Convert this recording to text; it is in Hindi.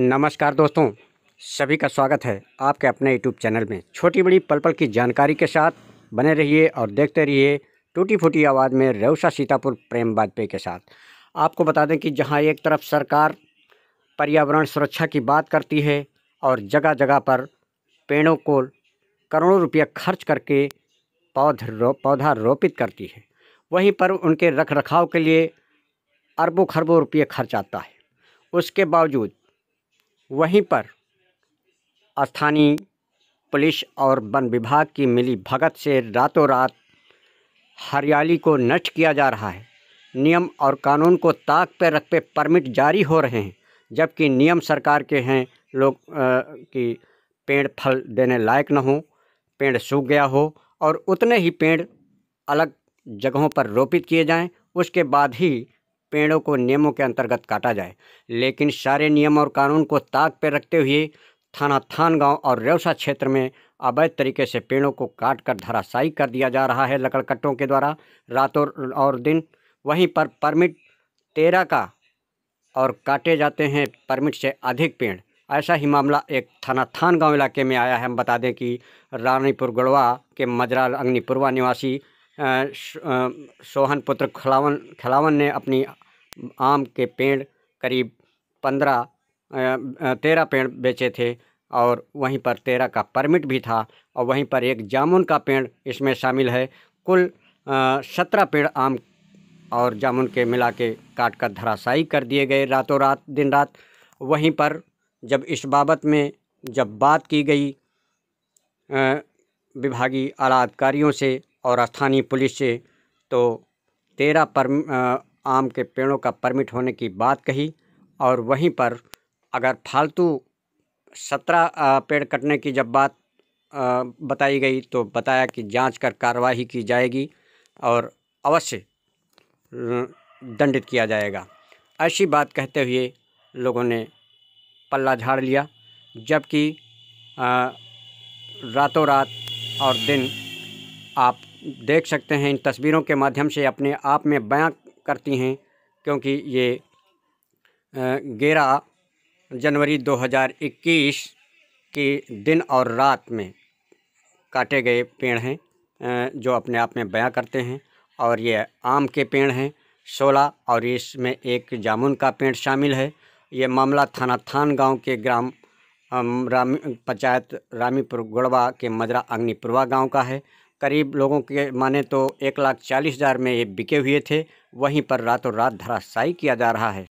नमस्कार दोस्तों सभी का स्वागत है आपके अपने यूट्यूब चैनल में छोटी बड़ी पल पल की जानकारी के साथ बने रहिए और देखते रहिए टूटी फूटी आवाज़ में रेवसा सीतापुर प्रेम वाजपेयी के साथ आपको बता दें कि जहां एक तरफ सरकार पर्यावरण सुरक्षा की बात करती है और जगह जगह पर पेड़ों को करोड़ों रुपया खर्च करके पौध रो, पौधा रोपित करती है वहीं पर उनके रख रखाव के लिए अरबों खरबों रुपये खर्च आता है उसके बावजूद वहीं पर स्थानीय पुलिस और वन विभाग की मिली भगत से रातों रात हरियाली को नष्ट किया जा रहा है नियम और कानून को ताक पर रख पे परमिट जारी हो रहे हैं जबकि नियम सरकार के हैं लोग कि पेड़ फल देने लायक न हो पेड़ सूख गया हो और उतने ही पेड़ अलग जगहों पर रोपित किए जाएं उसके बाद ही पेड़ों को नियमों के अंतर्गत काटा जाए लेकिन सारे नियम और कानून को ताक पर रखते हुए थाना थान गांव और रेवसा क्षेत्र में अवैध तरीके से पेड़ों को काट कर धराशायी कर दिया जा रहा है लकड़कट्टों के द्वारा रातों और दिन वहीं पर परमिट तेरह का और काटे जाते हैं परमिट से अधिक पेड़ ऐसा ही मामला एक थाना थान गांव इलाके में आया है हम बता दें कि रानीपुर गढ़वा के मजरा अग्निपुरवा निवासी सोहन पुत्र खिलावन खिलावन ने अपनी आम के पेड़ करीब पंद्रह तेरह पेड़ बेचे थे और वहीं पर तेरह का परमिट भी था और वहीं पर एक जामुन का पेड़ इसमें शामिल है कुल सत्रह पेड़ आम और जामुन के मिला के काट कर धराशायी कर दिए गए रातों रात दिन रात वहीं पर जब इस बाबत में जब बात की गई विभागीय आला अधिकारियों से और स्थानीय पुलिस से तो तेरह पर आम के पेड़ों का परमिट होने की बात कही और वहीं पर अगर फालतू सत्रह पेड़ कटने की जब बात बताई गई तो बताया कि जांच कर कार्रवाई की जाएगी और अवश्य दंडित किया जाएगा ऐसी बात कहते हुए लोगों ने पल्ला झाड़ लिया जबकि रातों रात और दिन आप देख सकते हैं इन तस्वीरों के माध्यम से अपने आप में बयां करती हैं क्योंकि ये ग्यारह जनवरी 2021 के दिन और रात में काटे गए पेड़ हैं जो अपने आप में बयां करते हैं और ये आम के पेड़ हैं सोलह और इसमें एक जामुन का पेड़ शामिल है ये मामला थाना थान गांव के ग्राम रामी पंचायत रामीपुर गुड़वा के मजरा अग्निपुरवा गांव का है करीब लोगों के माने तो एक लाख चालीस हज़ार में ये बिके हुए थे वहीं पर रातों रात धराशायी किया जा रहा है